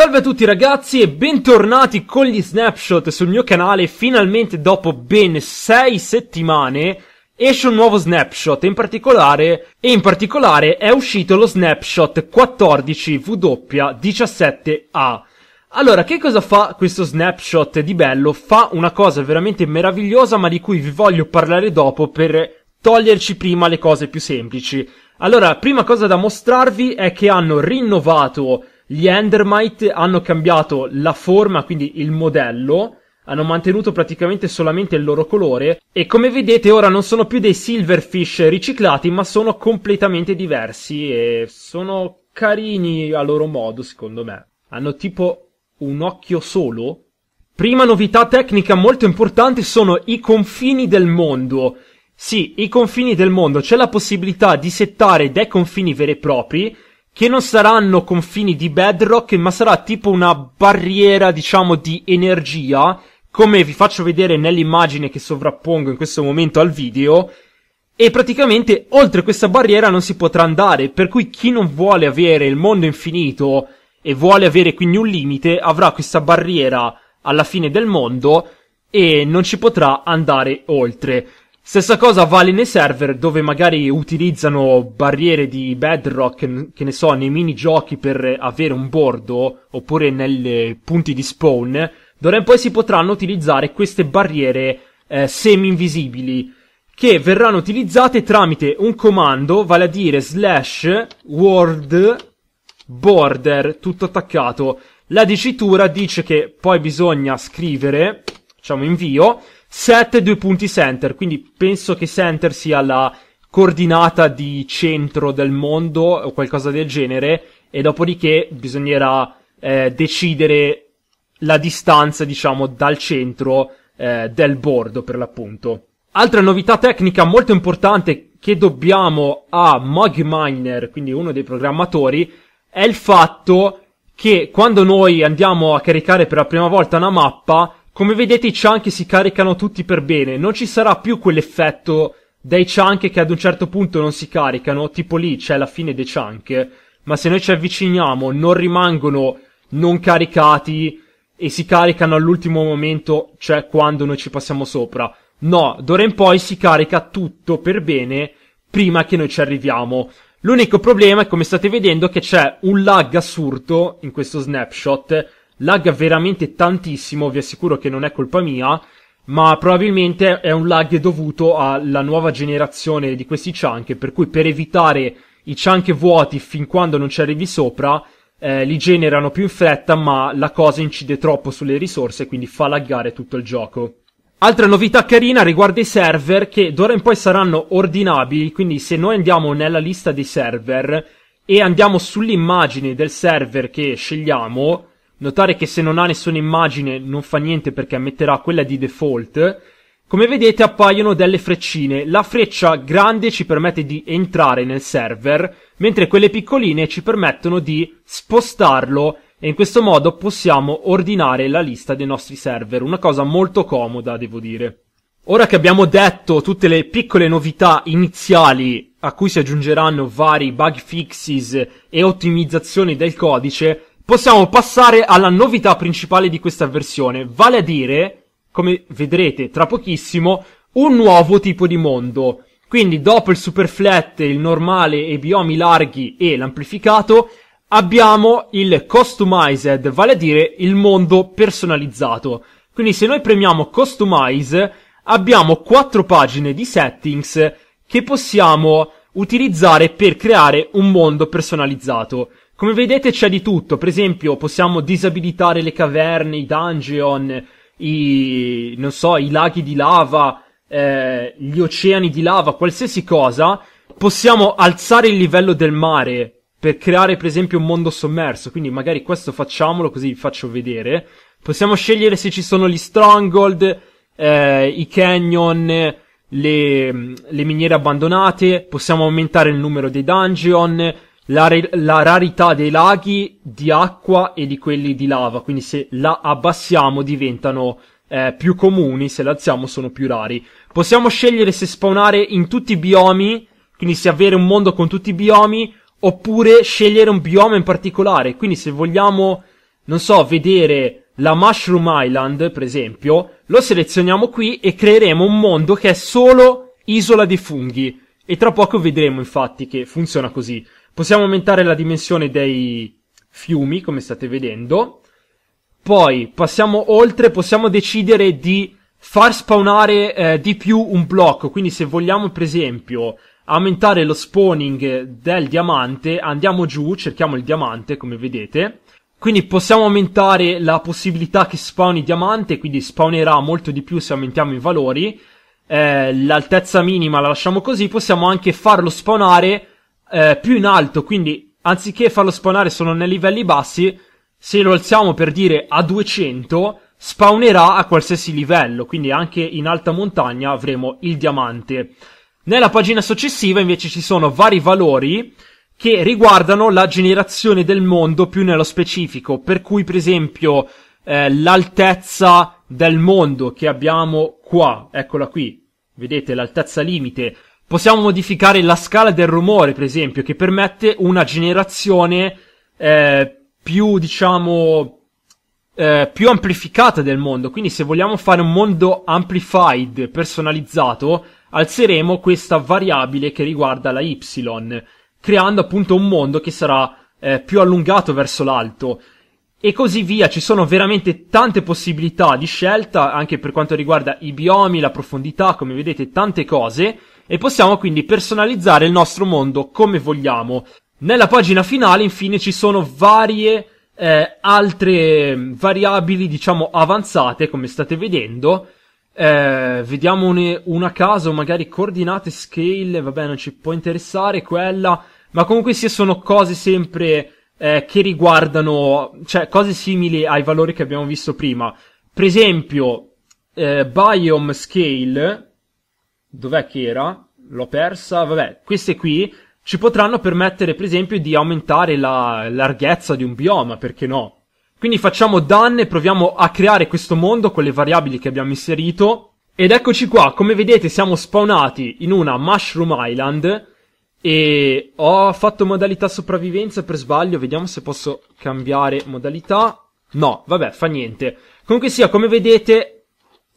Salve a tutti ragazzi e bentornati con gli snapshot sul mio canale. Finalmente dopo ben 6 settimane esce un nuovo snapshot in particolare e in particolare è uscito lo snapshot 14W17A. Allora, che cosa fa questo snapshot di bello? Fa una cosa veramente meravigliosa ma di cui vi voglio parlare dopo per toglierci prima le cose più semplici. Allora, prima cosa da mostrarvi è che hanno rinnovato gli Endermite hanno cambiato la forma, quindi il modello, hanno mantenuto praticamente solamente il loro colore e come vedete ora non sono più dei silverfish riciclati ma sono completamente diversi e sono carini a loro modo secondo me. Hanno tipo un occhio solo. Prima novità tecnica molto importante sono i confini del mondo. Sì, i confini del mondo, c'è la possibilità di settare dei confini veri e propri che non saranno confini di bedrock, ma sarà tipo una barriera, diciamo, di energia, come vi faccio vedere nell'immagine che sovrappongo in questo momento al video, e praticamente oltre questa barriera non si potrà andare, per cui chi non vuole avere il mondo infinito e vuole avere quindi un limite, avrà questa barriera alla fine del mondo e non ci potrà andare oltre. Stessa cosa vale nei server dove magari utilizzano barriere di bedrock, che ne so, nei minigiochi per avere un bordo, oppure nei punti di spawn. D'ora in poi si potranno utilizzare queste barriere eh, semi-invisibili, che verranno utilizzate tramite un comando, vale a dire slash world border, tutto attaccato. La dicitura dice che poi bisogna scrivere, facciamo invio, 7 due punti center, quindi penso che center sia la coordinata di centro del mondo o qualcosa del genere e dopodiché bisognerà eh, decidere la distanza, diciamo, dal centro eh, del bordo per l'appunto. Altra novità tecnica molto importante che dobbiamo a Mugminer, quindi uno dei programmatori, è il fatto che quando noi andiamo a caricare per la prima volta una mappa, come vedete i chunk si caricano tutti per bene, non ci sarà più quell'effetto dei chunk che ad un certo punto non si caricano, tipo lì c'è la fine dei chunk, ma se noi ci avviciniamo non rimangono non caricati e si caricano all'ultimo momento, cioè quando noi ci passiamo sopra. No, d'ora in poi si carica tutto per bene prima che noi ci arriviamo. L'unico problema, come state vedendo, è che c'è un lag assurdo in questo snapshot lag veramente tantissimo, vi assicuro che non è colpa mia, ma probabilmente è un lag dovuto alla nuova generazione di questi chunk, per cui per evitare i chunk vuoti fin quando non ci arrivi sopra, eh, li generano più in fretta, ma la cosa incide troppo sulle risorse, quindi fa laggare tutto il gioco. Altra novità carina riguarda i server che d'ora in poi saranno ordinabili, quindi se noi andiamo nella lista dei server e andiamo sull'immagine del server che scegliamo, Notare che se non ha nessuna immagine non fa niente perché metterà quella di default. Come vedete appaiono delle freccine. La freccia grande ci permette di entrare nel server, mentre quelle piccoline ci permettono di spostarlo e in questo modo possiamo ordinare la lista dei nostri server, una cosa molto comoda devo dire. Ora che abbiamo detto tutte le piccole novità iniziali a cui si aggiungeranno vari bug fixes e ottimizzazioni del codice, possiamo passare alla novità principale di questa versione, vale a dire, come vedrete tra pochissimo, un nuovo tipo di mondo. Quindi dopo il super flat, il normale e i biomi larghi e l'amplificato, abbiamo il customized, vale a dire il mondo personalizzato. Quindi se noi premiamo customize, abbiamo quattro pagine di settings che possiamo utilizzare per creare un mondo personalizzato. Come vedete c'è di tutto, per esempio possiamo disabilitare le caverne, i dungeon, i, non so, i laghi di lava, eh, gli oceani di lava, qualsiasi cosa. Possiamo alzare il livello del mare per creare per esempio un mondo sommerso, quindi magari questo facciamolo così vi faccio vedere. Possiamo scegliere se ci sono gli stronghold, eh, i canyon, le, le miniere abbandonate, possiamo aumentare il numero dei dungeon, la, la rarità dei laghi di acqua e di quelli di lava, quindi se la abbassiamo diventano eh, più comuni, se le alziamo sono più rari. Possiamo scegliere se spawnare in tutti i biomi, quindi se avere un mondo con tutti i biomi, oppure scegliere un bioma in particolare. Quindi se vogliamo, non so, vedere la Mushroom Island, per esempio, lo selezioniamo qui e creeremo un mondo che è solo isola di funghi. E tra poco vedremo infatti che funziona così. Possiamo aumentare la dimensione dei fiumi, come state vedendo. Poi passiamo oltre, possiamo decidere di far spawnare eh, di più un blocco. Quindi se vogliamo, per esempio, aumentare lo spawning del diamante, andiamo giù, cerchiamo il diamante, come vedete. Quindi possiamo aumentare la possibilità che spawni diamante, quindi spawnerà molto di più se aumentiamo i valori. Eh, l'altezza minima la lasciamo così, possiamo anche farlo spawnare eh, più in alto, quindi anziché farlo spawnare solo nei livelli bassi, se lo alziamo per dire a 200, spawnerà a qualsiasi livello, quindi anche in alta montagna avremo il diamante. Nella pagina successiva invece ci sono vari valori che riguardano la generazione del mondo più nello specifico, per cui per esempio eh, l'altezza del mondo che abbiamo qua, eccola qui, vedete l'altezza limite Possiamo modificare la scala del rumore, per esempio, che permette una generazione eh, più, diciamo, eh, più amplificata del mondo. Quindi se vogliamo fare un mondo amplified, personalizzato, alzeremo questa variabile che riguarda la y, creando appunto un mondo che sarà eh, più allungato verso l'alto. E così via, ci sono veramente tante possibilità di scelta, anche per quanto riguarda i biomi, la profondità, come vedete, tante cose e possiamo quindi personalizzare il nostro mondo come vogliamo. Nella pagina finale infine ci sono varie eh, altre variabili diciamo avanzate come state vedendo. Eh, vediamone una a caso, magari coordinate, scale, vabbè non ci può interessare quella, ma comunque sia sono cose sempre eh, che riguardano, cioè cose simili ai valori che abbiamo visto prima. Per esempio, eh, biome scale, dov'è che era? L'ho persa, vabbè, queste qui ci potranno permettere per esempio di aumentare la larghezza di un bioma, perché no? Quindi facciamo e proviamo a creare questo mondo con le variabili che abbiamo inserito. Ed eccoci qua, come vedete siamo spawnati in una Mushroom Island e ho fatto modalità sopravvivenza per sbaglio, vediamo se posso cambiare modalità. No, vabbè, fa niente. Comunque sia, come vedete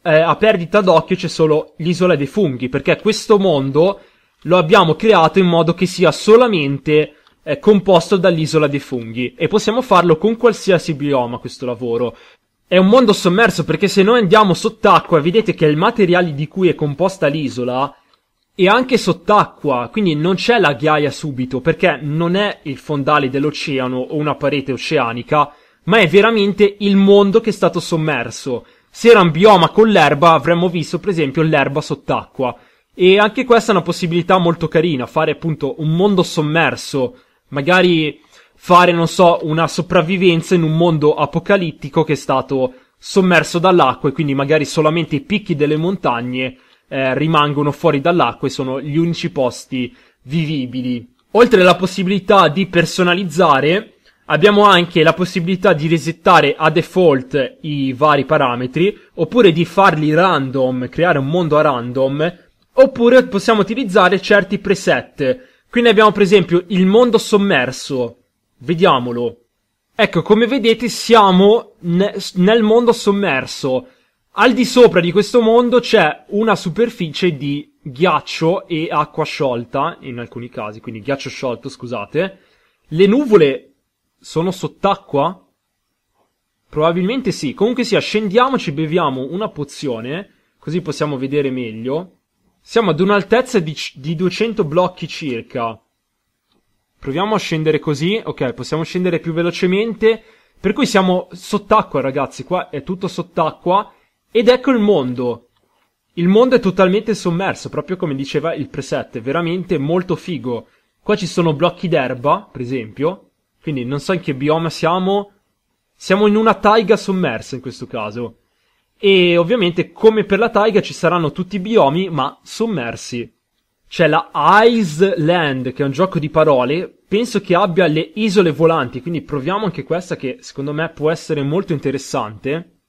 eh, a perdita d'occhio c'è solo l'isola dei funghi, perché questo mondo lo abbiamo creato in modo che sia solamente eh, composto dall'isola dei funghi e possiamo farlo con qualsiasi bioma questo lavoro. È un mondo sommerso perché se noi andiamo sott'acqua vedete che il materiale di cui è composta l'isola è anche sott'acqua, quindi non c'è la ghiaia subito perché non è il fondale dell'oceano o una parete oceanica, ma è veramente il mondo che è stato sommerso se era un bioma con l'erba, avremmo visto per esempio l'erba sott'acqua. E anche questa è una possibilità molto carina, fare appunto un mondo sommerso, magari fare, non so, una sopravvivenza in un mondo apocalittico che è stato sommerso dall'acqua e quindi magari solamente i picchi delle montagne eh, rimangono fuori dall'acqua e sono gli unici posti vivibili. Oltre alla possibilità di personalizzare, Abbiamo anche la possibilità di resettare a default i vari parametri, oppure di farli random, creare un mondo a random, oppure possiamo utilizzare certi preset. Quindi abbiamo per esempio il mondo sommerso. Vediamolo. Ecco, come vedete siamo ne- nel mondo sommerso. Al di sopra di questo mondo c'è una superficie di ghiaccio e acqua sciolta, in alcuni casi, quindi ghiaccio sciolto, scusate. Le nuvole sono sott'acqua? Probabilmente sì. Comunque sia, scendiamo, ci beviamo una pozione, così possiamo vedere meglio. Siamo ad un'altezza di, di 200 blocchi circa. Proviamo a scendere così. Ok, possiamo scendere più velocemente. Per cui siamo sott'acqua, ragazzi. Qua è tutto sott'acqua. Ed ecco il mondo. Il mondo è totalmente sommerso, proprio come diceva il preset. Veramente molto figo. Qua ci sono blocchi d'erba, per esempio. Quindi non so in che bioma siamo. Siamo in una taiga sommersa in questo caso. E ovviamente, come per la taiga, ci saranno tutti i biomi, ma sommersi. C'è la Iceland, che è un gioco di parole. Penso che abbia le isole volanti, quindi proviamo anche questa che secondo me può essere molto interessante.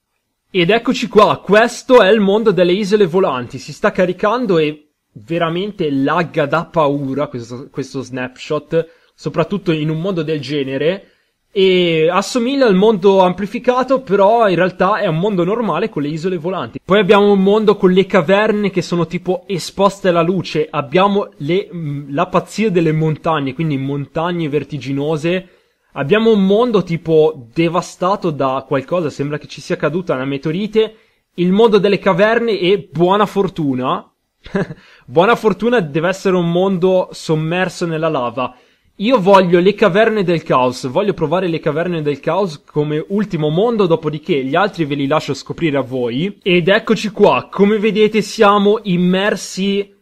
Ed eccoci qua, questo è il mondo delle isole volanti. Si sta caricando e veramente lagga da paura questo, questo snapshot soprattutto in un mondo del genere, e assomiglia al mondo amplificato, però in realtà è un mondo normale con le isole volanti. Poi abbiamo un mondo con le caverne che sono tipo esposte alla luce, abbiamo le, mm, la pazzia delle montagne, quindi montagne vertiginose. Abbiamo un mondo tipo devastato da qualcosa, sembra che ci sia caduta una meteorite. Il mondo delle caverne e buona fortuna. buona fortuna deve essere un mondo sommerso nella lava. Io voglio le caverne del caos, voglio provare le caverne del caos come ultimo mondo, dopodiché gli altri ve li lascio scoprire a voi. Ed eccoci qua, come vedete siamo immersi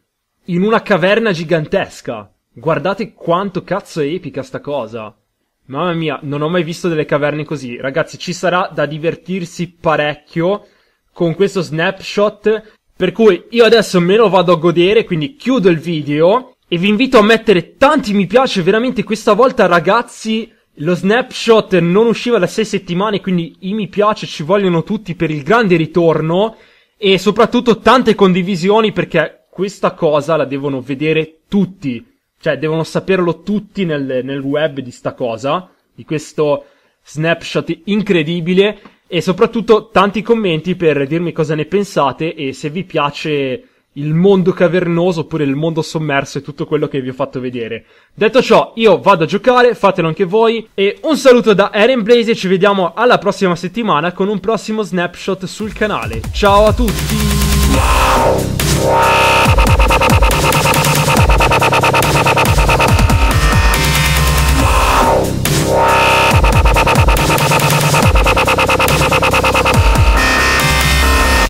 in una caverna gigantesca. Guardate quanto cazzo è epica sta cosa. Mamma mia, non ho mai visto delle caverne così. Ragazzi, ci sarà da divertirsi parecchio con questo snapshot. Per cui io adesso me lo vado a godere, quindi chiudo il video e vi invito a mettere tanti mi piace, veramente questa volta ragazzi lo snapshot non usciva da sei settimane, quindi i mi piace ci vogliono tutti per il grande ritorno e soprattutto tante condivisioni perché questa cosa la devono vedere tutti, cioè devono saperlo tutti nel, nel web di sta cosa, di questo snapshot incredibile e soprattutto tanti commenti per dirmi cosa ne pensate e se vi piace il mondo cavernoso oppure il mondo sommerso e tutto quello che vi ho fatto vedere. Detto ciò, io vado a giocare, fatelo anche voi e un saluto da Eren Blaze e ci vediamo alla prossima settimana con un prossimo snapshot sul canale. Ciao a tutti!